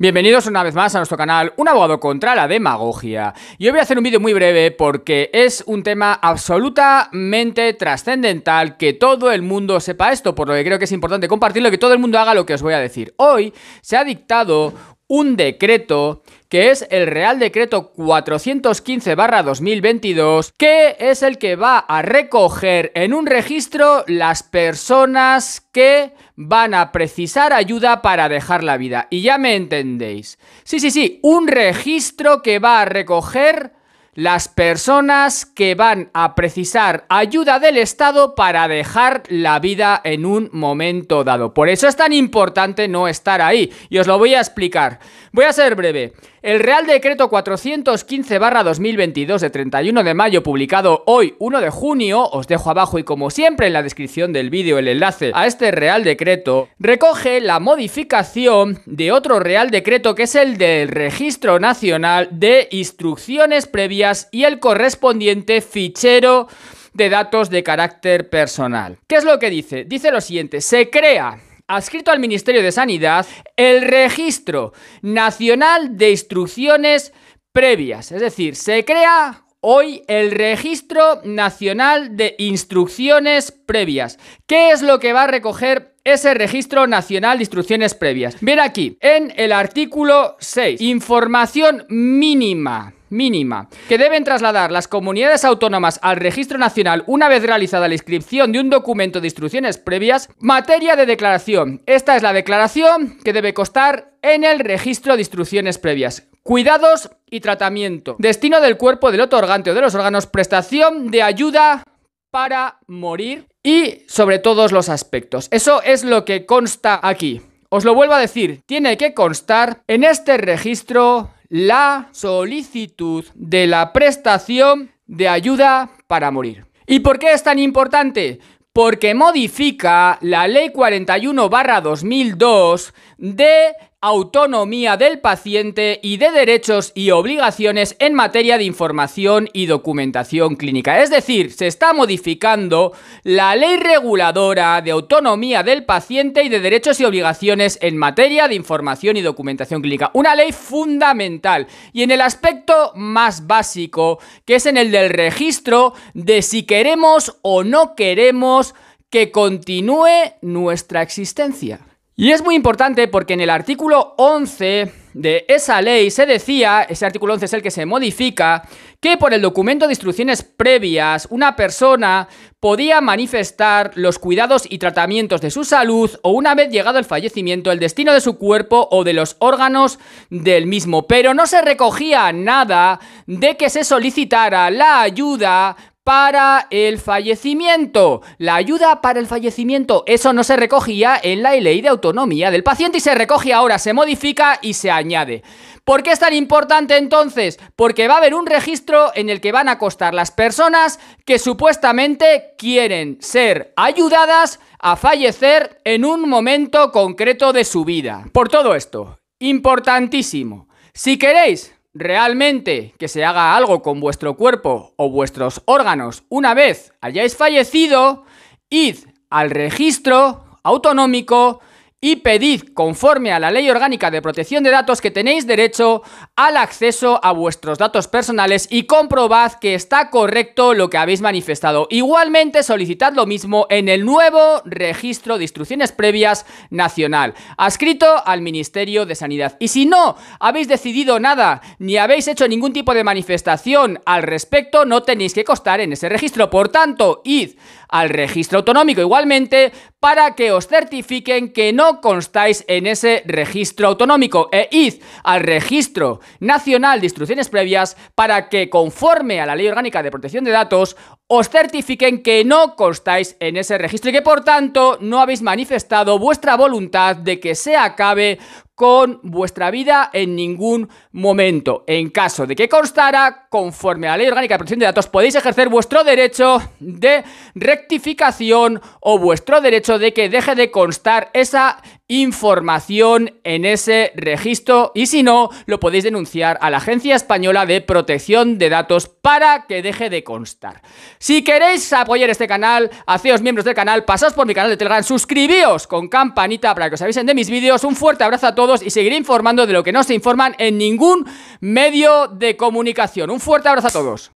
Bienvenidos una vez más a nuestro canal Un abogado contra la demagogia. Y hoy voy a hacer un vídeo muy breve porque es un tema absolutamente trascendental que todo el mundo sepa esto, por lo que creo que es importante compartirlo y que todo el mundo haga lo que os voy a decir. Hoy se ha dictado un decreto que es el Real Decreto 415-2022, que es el que va a recoger en un registro las personas que van a precisar ayuda para dejar la vida. Y ya me entendéis. Sí, sí, sí, un registro que va a recoger las personas que van a precisar ayuda del Estado para dejar la vida en un momento dado. Por eso es tan importante no estar ahí. Y os lo voy a explicar. Voy a ser breve. El Real Decreto 415-2022 de 31 de mayo, publicado hoy 1 de junio, os dejo abajo y como siempre en la descripción del vídeo el enlace a este Real Decreto, recoge la modificación de otro Real Decreto que es el del Registro Nacional de Instrucciones Previas y el correspondiente fichero de datos de carácter personal. ¿Qué es lo que dice? Dice lo siguiente, se crea adscrito al Ministerio de Sanidad el Registro Nacional de Instrucciones Previas. Es decir, se crea hoy el Registro Nacional de Instrucciones Previas. ¿Qué es lo que va a recoger ese Registro Nacional de Instrucciones Previas? Ven aquí, en el artículo 6, información mínima mínima que deben trasladar las comunidades autónomas al registro nacional una vez realizada la inscripción de un documento de instrucciones previas, materia de declaración. Esta es la declaración que debe constar en el registro de instrucciones previas. Cuidados y tratamiento. Destino del cuerpo del otorgante o de los órganos. Prestación de ayuda para morir. Y sobre todos los aspectos. Eso es lo que consta aquí. Os lo vuelvo a decir. Tiene que constar en este registro la solicitud de la prestación de ayuda para morir. ¿Y por qué es tan importante? Porque modifica la Ley 41-2002 de autonomía del paciente y de derechos y obligaciones en materia de información y documentación clínica. Es decir, se está modificando la ley reguladora de autonomía del paciente y de derechos y obligaciones en materia de información y documentación clínica. Una ley fundamental y en el aspecto más básico, que es en el del registro de si queremos o no queremos que continúe nuestra existencia. Y es muy importante porque en el artículo 11 de esa ley se decía, ese artículo 11 es el que se modifica, que por el documento de instrucciones previas una persona podía manifestar los cuidados y tratamientos de su salud o una vez llegado el fallecimiento el destino de su cuerpo o de los órganos del mismo, pero no se recogía nada de que se solicitara la ayuda para el fallecimiento. La ayuda para el fallecimiento, eso no se recogía en la ley de autonomía del paciente y se recoge ahora, se modifica y se añade. ¿Por qué es tan importante entonces? Porque va a haber un registro en el que van a costar las personas que supuestamente quieren ser ayudadas a fallecer en un momento concreto de su vida. Por todo esto, importantísimo. Si queréis realmente que se haga algo con vuestro cuerpo o vuestros órganos una vez hayáis fallecido, id al registro autonómico y pedid conforme a la Ley Orgánica de Protección de Datos que tenéis derecho al acceso a vuestros datos personales y comprobad que está correcto lo que habéis manifestado. Igualmente solicitad lo mismo en el nuevo registro de instrucciones previas nacional, adscrito al Ministerio de Sanidad. Y si no habéis decidido nada ni habéis hecho ningún tipo de manifestación al respecto, no tenéis que costar en ese registro. Por tanto, id al registro autonómico igualmente para que os certifiquen que no constáis en ese registro autonómico e id al Registro Nacional de Instrucciones Previas para que conforme a la Ley Orgánica de Protección de Datos os certifiquen que no constáis en ese registro y que por tanto no habéis manifestado vuestra voluntad de que se acabe con vuestra vida en ningún momento. En caso de que constara, conforme a la Ley Orgánica de Protección de Datos, podéis ejercer vuestro derecho de rectificación o vuestro derecho de que deje de constar esa información en ese registro y si no, lo podéis denunciar a la Agencia Española de Protección de Datos para que deje de constar. Si queréis apoyar este canal, haceos miembros del canal, pasaos por mi canal de Telegram, suscribíos con campanita para que os avisen de mis vídeos. Un fuerte abrazo a todos y seguiré informando de lo que no se informan en ningún medio de comunicación. Un fuerte abrazo a todos.